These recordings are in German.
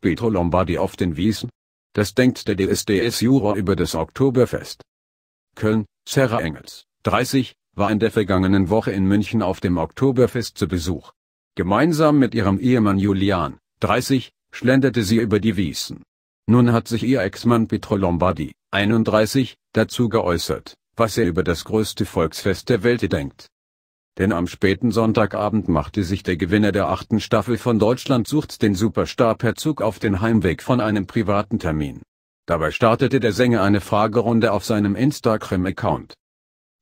Petro Lombardi auf den Wiesen. Das denkt der DSDS juror über das Oktoberfest. Köln, Sarah Engels, 30, war in der vergangenen Woche in München auf dem Oktoberfest zu Besuch. Gemeinsam mit ihrem Ehemann Julian, 30, schlenderte sie über die Wiesen. Nun hat sich ihr Ex-Mann Petro Lombardi, 31, dazu geäußert, was er über das größte Volksfest der Welt denkt. Denn am späten Sonntagabend machte sich der Gewinner der achten Staffel von Deutschland sucht den Superstar per Zug auf den Heimweg von einem privaten Termin. Dabei startete der Sänger eine Fragerunde auf seinem Instagram-Account.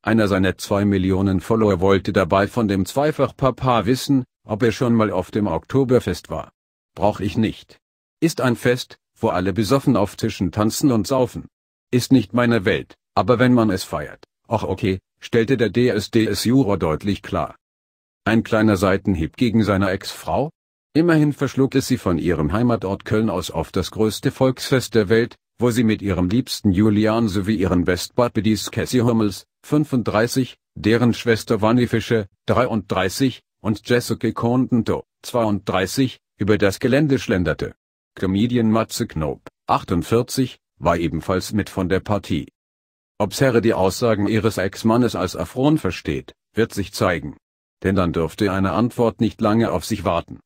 Einer seiner zwei Millionen Follower wollte dabei von dem Zweifachpapa wissen, ob er schon mal auf dem Oktoberfest war. Brauch ich nicht. Ist ein Fest, wo alle besoffen auf Tischen tanzen und saufen. Ist nicht meine Welt, aber wenn man es feiert, Ach okay, stellte der DSDS Juror deutlich klar. Ein kleiner Seitenhieb gegen seine Ex-Frau? Immerhin verschlug es sie von ihrem Heimatort Köln aus auf das größte Volksfest der Welt, wo sie mit ihrem liebsten Julian sowie ihren Best Buddies Cassie Hummels, 35, deren Schwester Vanni Fischer, 33, und Jessica Condento, 32, über das Gelände schlenderte. Comedian Matze Knob, 48, war ebenfalls mit von der Partie. Ob Sarah die Aussagen ihres Ex-Mannes als Affront versteht, wird sich zeigen. Denn dann dürfte eine Antwort nicht lange auf sich warten.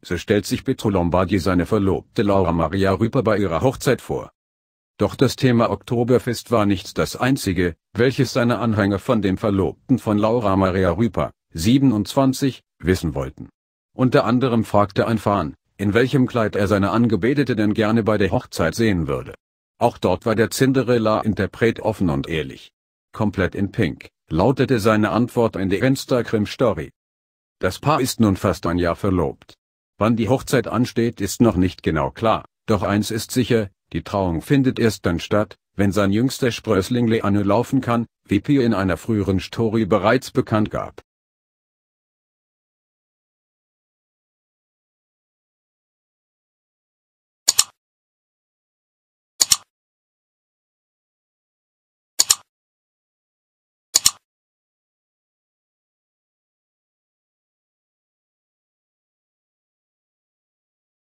So stellt sich Petro Lombardi seine Verlobte Laura Maria Rüper bei ihrer Hochzeit vor. Doch das Thema Oktoberfest war nicht das einzige, welches seine Anhänger von dem Verlobten von Laura Maria Rüper, 27, wissen wollten. Unter anderem fragte ein Fan, in welchem Kleid er seine Angebetete denn gerne bei der Hochzeit sehen würde. Auch dort war der Cinderella-Interpret offen und ehrlich. Komplett in Pink, lautete seine Antwort in der Instagram-Story. Das Paar ist nun fast ein Jahr verlobt. Wann die Hochzeit ansteht, ist noch nicht genau klar, doch eins ist sicher, die Trauung findet erst dann statt, wenn sein jüngster Sprössling Leanne laufen kann, wie Pia in einer früheren Story bereits bekannt gab.